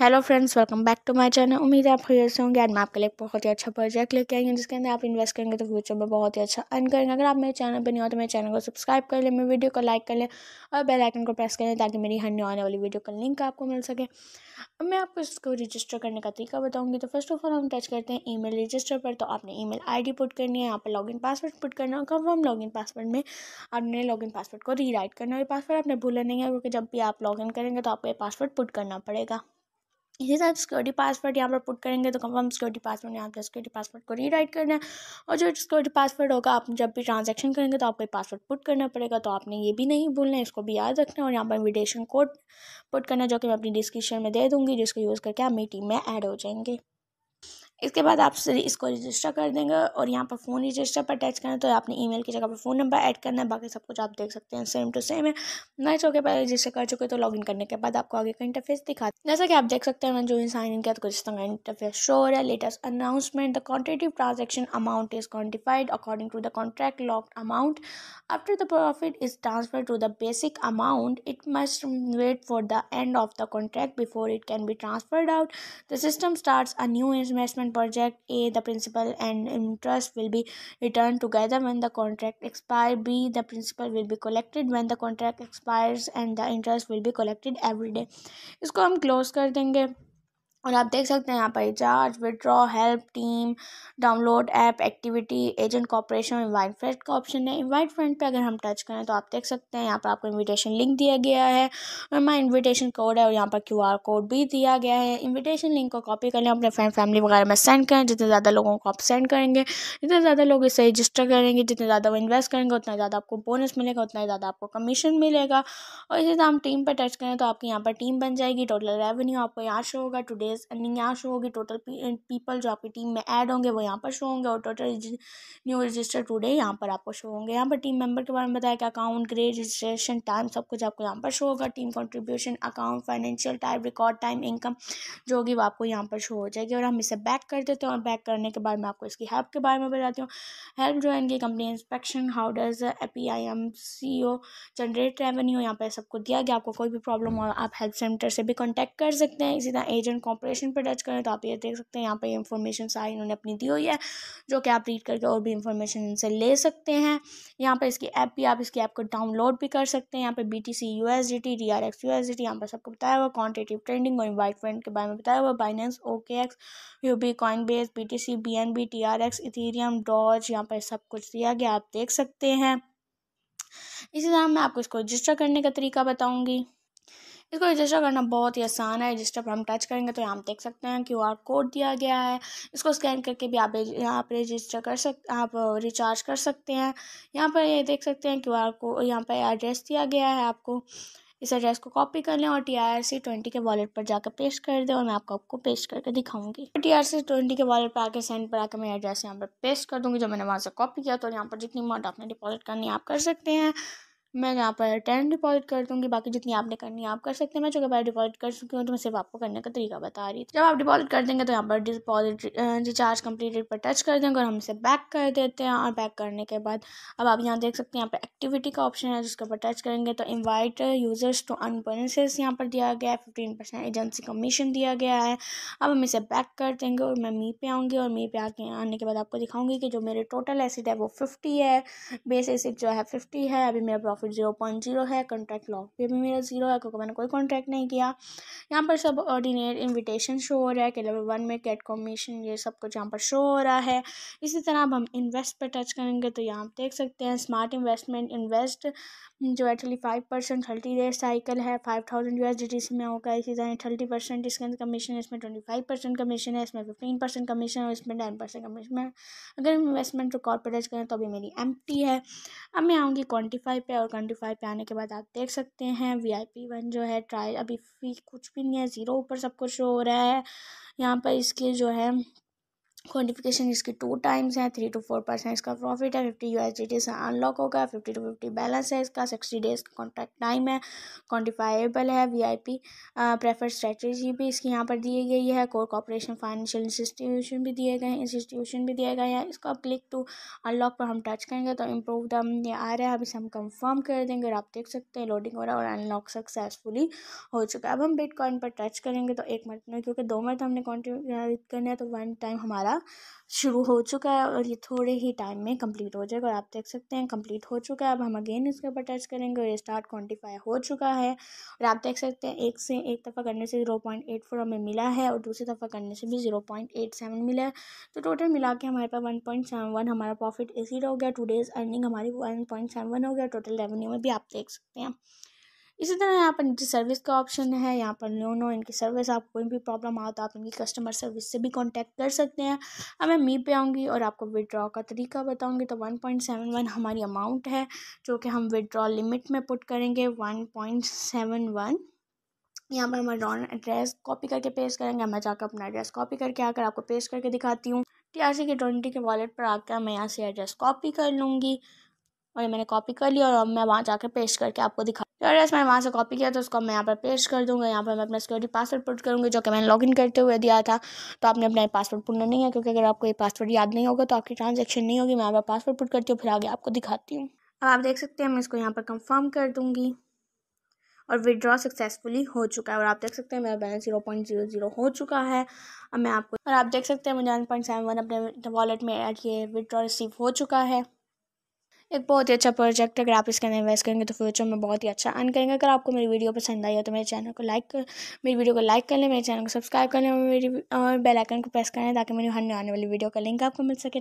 hello friends welcome back to my channel उम्मीद है आप खरीद से होंगे एंड मैं आपके लिए बहुत ही अच्छा प्रोजेक्ट लेके आई जिसके अंदर आप इन्वेस्ट करेंगे तो फ्यूचर में बहुत ही अच्छा अर्न करेंगे अगर आप मेरे चैनल पर नहीं हो तो मेरे चैनल को सब्सक्राइब कर लें मेरी वीडियो को लाइक कर लें और बेल आइकन को प्रेस करें ताकि मेरी हर आने वाली वीडियो का लिंक आपको मिल सके अब मैं आपको इसको रजिस्टर करने का तरीका बताऊँगी तो फर्स्ट ऑफ ऑल हम टच करते हैं मेल रजिस्टर पर तो आपने आई डी पुट करनी है यहाँ पर लॉगिन पासवर्ड पुट करना है कन्फर्म लॉगिन पासवर्ड में आपने लॉगिन पासवर्ड को रीराइट करना है पासवर्ड आपने भूला नहीं है क्योंकि जब भी आप लॉगिन करेंगे तो आपको ये पासवर्ड पुट करना पड़ेगा इसी तरह सिक्योरिटी पासवर्ड यहाँ पर पुट करेंगे तो कंफर्म सिक्योरिटी पासवर्ड यहाँ पर सिक्योरिटी पासवर्ड को रीराइट करना है और जो सिक्योरिटी पासवर्ड होगा आप जब भी ट्रांजैक्शन करेंगे तो आपको पासवर्ड पुट करना पड़ेगा तो आपने ये भी नहीं भूलना है इसको भी याद रखना है और यहाँ पर इन्विटेशन कोड पुट करना जो कि मैं अपनी डिस्क्रिप्शन में दे दूँगी जिसको यूज़ करके आप मीटिंग में ऐड हो जाएंगे इसके बाद आप इसको रजिस्टर कर देंगे और यहाँ पर फ़ोन रजिस्टर पर टैच करना तो आपने ईमेल की जगह पर फ़ोन नंबर ऐड करना है बाकी सब कुछ आप देख सकते हैं सेम टू सेम है मैच होकर पहले रजिस्टर कर चुके तो लॉगिन करने के बाद आपको आगे का इंटरफेस दिखा जैसा कि आप देख सकते हैं जो साइन इन किया तो कुछ तरह इंटरफेस शो है latest announcement the quantitative transaction amount is quantified according to the contract locked amount after the profit is transfer to the basic amount it must wait for the end of the contract before it can be transferred out the system start a new investment development project A the principal and interest will be returned together when the contract expires B the principal will be collected when the contract expires and the interest will be collected every day इसको हम close कर देंगे और आप देख सकते हैं यहाँ पर recharge withdraw help team download app activity agent cooperation invite friend का ऑप्शन है इनवाइट फ्रेंड पे अगर हम टच करें तो आप देख सकते हैं यहाँ पर आपको इनविटेशन लिंक दिया गया है और हमारा इनविटेशन कोड है और यहाँ पर क्यू आर कोड भी दिया गया है इन्विटेशन लिंक को कॉपी कर लें अपने फ्रेंड फैमिली वगैरह में सेंड करें जितने ज़्यादा लोगों को आप सेंड करेंगे जितने ज़्यादा लोग इसे रजिस्टर करेंगे जितने ज़्यादा वो इन्वेस्ट करेंगे उतना ज़्यादा आपको बोनस मिलेगा उतना ज़्यादा आपको कमीशन मिलेगा और इसी तरह हम टीम पर टच करें तो आपकी यहाँ पर टीम बन जाएगी टोटल रेवेन्यू आपको यहाँ शो होगा टूडे सर्विसेज अर्निंग यहाँ शो होगी टोटल पीपल जो आपकी टीम में ऐड होंगे वो यहाँ पर शो होंगे और टोटल न्यू रजिस्टर टूडे यहाँ पर आपको शो होंगे यहाँ पर टीम मेंबर के बारे में बताया कि अकाउंट ग्रेड रजिस्ट्रेशन टाइम सब कुछ आपको यहाँ पर शो होगा team contribution account financial type record time income जो होगी वो आपको यहाँ पर शो हो जाएगी और हम इसे बैक कर देते हैं और बैक करने के बाद मैं आपको इसकी हेल्प के बारे में बताती हूँ हेल्प जो है company inspection how does A P I M C O generate revenue यहाँ पर सबको दिया गया आपको कोई भी प्रॉब्लम हो आप हेल्प सेंटर से भी कॉन्टैक्ट कर सकते हैं इसी तरह एजेंट कॉम्प डेकोरेशन पर टच करें तो आप ये देख सकते हैं यहाँ पर इंफॉर्मेशन सारी इन्होंने अपनी दी हुई है जो कि आप रीड करके और भी इंफॉर्मेशन इनसे ले सकते हैं यहाँ पर इसकी ऐप भी आप इसकी ऐप को डाउनलोड भी कर सकते हैं यहाँ पर B T C U S D T D R X U S D T यहाँ पर सबको बताया हुआ क्वान्टिटिव ट्रेंडिंग और इन्वाइट फ्रेंड के बारे में बताया हुआ Binance OK X U B Coinbase B T C B N B T R X Ethereum doge यहाँ पर सब कुछ दिया गया आप देख सकते हैं इसी तरह मैं आपको इसको रजिस्टर करने का तरीका बताऊँगी इसको रजिस्टर करना बहुत ही आसान है रजिस्टर पर हम टच करेंगे तो यहाँ देख सकते हैं क्यू आर कोड दिया गया है इसको स्कैन करके भी आप आप रजिस्टर कर सक आप रिचार्ज कर सकते हैं यहाँ पर ये देख सकते हैं क्यू आर को यहाँ पर एड्रेस दिया गया है आपको इस एड्रेस को कॉपी कर लें और टी आर सी ट्वेंटी के वॉलेट पर जाकर पेस्ट कर दें और मैं आपको आपको पेस्ट करके दिखाऊंगी टी आर सी ट्वेंटी के वॉलेट पर आकर सेंड पर आकर मैं एड्रेस यहाँ पर पेस्ट कर दूंगी जो मैंने वहाँ से कॉपी किया तो यहाँ पर जितनी अमाउंट आपने डिपॉजिट करनी है आप कर सकते हैं मैं यहाँ पर टेन डिपॉजिट कर दूँगी बाकी जितनी आपने करनी है आप कर सकते हैं मैं जो बार डिपॉजिट कर चुकी हूँ तो मैं सिर्फ आपको करने का तरीका बता रही थी जब आप डिपॉजिट कर देंगे तो यहाँ पर डिपॉजिट रिचार्ज कम्प्लीटेड पर टच कर देंगे और हम इसे बैक कर देते हैं और बैक करने के बाद अब आप यहाँ देख सकते हैं यहाँ पर एक्टिविटी का ऑप्शन है जिसके ऊपर टच करेंगे तो invite users to earn bonuses यहाँ पर दिया गया है फिफ्टीन परसेंट एजेंसी कमीशन दिया गया है अब हम इसे बैक कर देंगे और मैं मी पे आऊँगी और मी पे आके आने के बाद आपको दिखाऊँगी कि जो मेरे टोटल एसिड है वो फिफ्टी है बेस एसिड जो है फिफ्टी है अभी मेरा प्रॉफिट फिर जीरो पॉइंट जीरो है कॉन्ट्रैक्ट लॉक पे भी मेरा जीरो है क्योंकि मैंने कोई कॉन्ट्रैक्ट नहीं किया यहाँ पर सब ऑर्डिनेट इन्विटेशन शो हो रहा है कि लेवल वन में कैट कॉम्बिनेशन ये सब कुछ यहाँ पर शो हो रहा है इसी तरह अब हम इन्वेस्ट पर टच करेंगे तो यहाँ देख सकते हैं स्मार्ट इन्वेस्टमेंट इन्वेस्ट जो actually five percent thirty days cycle है five thousand U S D T में होगा इसी तरह थर्टी परसेंट इसके अंदर कमीशन है इसमें ट्वेंटी फाइव परसेंट कमीशन है इसमें फिफ्टीन परसेंट कमीशन है इसमें टेन परसेंट कमीशन है अगर हम इन्वेस्टमेंट रिकॉर्ड पर टच करें तो अभी मेरी एम है अब मैं आऊँगी क्वान्टिफाई पर और ट्वेंटी फाइव पे आने के बाद आप देख सकते हैं वी आई पी वन जो है ट्रायल अभी फी कुछ भी नहीं है ज़ीरो ऊपर सब कुछ शो हो रहा है यहाँ पर इसके जो है क्वान्टिफिकेशन इसकी टू टाइम्स हैं थ्री टू फोर परसेंट इसका प्रॉफिट है फिफ्टी यू एस से अनलॉक होगा फिफ्टी टू फिफ्टी बैलेंस है इसका सिक्सटी डेज का कॉन्ट्रैक्ट टाइम है क्वान्टिफाइबल है V I P prefer strategy भी इसकी यहाँ पर दी गई है कोर कॉपरेशन फाइनेंशियल इंस्टीट्यूशन भी दिए गए हैं इंस्टीट्यूशन भी दिए गए हैं इसको आप क्लिक टू अनलॉक पर हम टच करेंगे तो इम्प्रूव दम ये आ रहा है अब इसे हम कंफर्म कर देंगे और आप देख सकते हैं लोडिंग हो रहा है और अनलॉक सक्सेसफुली हो चुका है अब हम बिटकॉइन पर टच करेंगे तो एक मिनट में क्योंकि दो मिनट हमने कॉन्ट्री करना है तो वन टाइम हमारा हमारा शुरू हो चुका है और ये थोड़े ही टाइम में कंप्लीट हो जाएगा और आप देख सकते हैं कंप्लीट हो चुका है अब हम अगेन इसके ऊपर टच करेंगे और ये स्टार्ट क्वान्टिफाई हो चुका है और आप देख सकते हैं एक से एक दफ़ा करने से ज़ीरो पॉइंट एट फोर हमें मिला है और दूसरी दफ़ा करने से भी ज़ीरो पॉइंट एट सेवन मिला है तो टोटल मिला के हमारे पास वन पॉइंट सेवन वन हमारा प्रॉफिट इसी हो गया टू डेज़ अर्निंग हमारी वन पॉइंट सेवन वन हो गया टोटल रेवेन्यू में भी आप देख सकते हैं इसी तरह यहाँ पर नीचे सर्विस का ऑप्शन है यहाँ पर नो नो इनकी सर्विस आप कोई भी प्रॉब्लम आओ तो आप इनकी कस्टमर सर्विस से भी कॉन्टैक्ट कर सकते हैं अब मैं मी पे आऊँगी और आपको विड्रॉ का तरीका बताऊँगी तो वन पॉइंट सेवन वन हमारी अमाउंट है जो कि हम विदड्रॉ लिमिट में पुट करेंगे वन पॉइंट सेवन वन यहाँ पर हम ड्रॉन एड्रेस कॉपी करके पेस्ट करेंगे मैं जाकर अपना एड्रेस कॉपी करके आकर आपको पेस्ट करके दिखाती हूँ टी आर सी के ट्वेंटी के वॉलेट पर आकर मैं यहाँ से एड्रेस कॉपी कर लूँगी और मैंने कॉपी कर लिया और अब मैं वहाँ जाकर पेस्ट करके आपको दिखा तो एड्रेस मैंने वहाँ से कॉपी किया तो उसको मैं यहाँ पर पेस्ट कर दूँगा यहाँ पर मैं अपना सिक्योरिटी पासवर्ड पुट करूँगी जो कि मैंने लॉगिन करते हुए दिया था तो आपने अपना पासवर्ड पुटना नहीं है क्योंकि अगर आपको ये पासवर्ड याद नहीं होगा तो आपकी ट्रांजेक्शन नहीं होगी मैं यहाँ पर पासवर्ड पुट करती हूँ फिर आगे आपको दिखाती हूँ अब आप देख सकते हैं मैं इसको यहाँ पर कंफर्म कर दूँगी और विदड्रॉ सक्सेसफुली हो चुका है और आप देख सकते हैं मेरा balance zero point zero zero हो चुका है अब मैं आपको और आप देख सकते हैं मुझे वन पॉइंट सेवन वन अपने वॉलेट में ऐड ये विदड्रॉ रिसीव हो चुका है एक बहुत ही अच्छा प्रोजेक्ट अगर आप इसके अंदर इन्वेस्ट करेंगे तो फ्यूचर में बहुत ही अच्छा अन करेंगे अगर आपको मेरी वीडियो पसंद आई हो तो मेरे चैनल को लाइक कर मेरी वीडियो को लाइक कर लें मेरे चैनल को सब्सक्राइब कर लें और मेरी और बेल आइकन को प्रेस करें ताकि मेरी हर आने वाली वीडियो का लिंक आपको मिल सके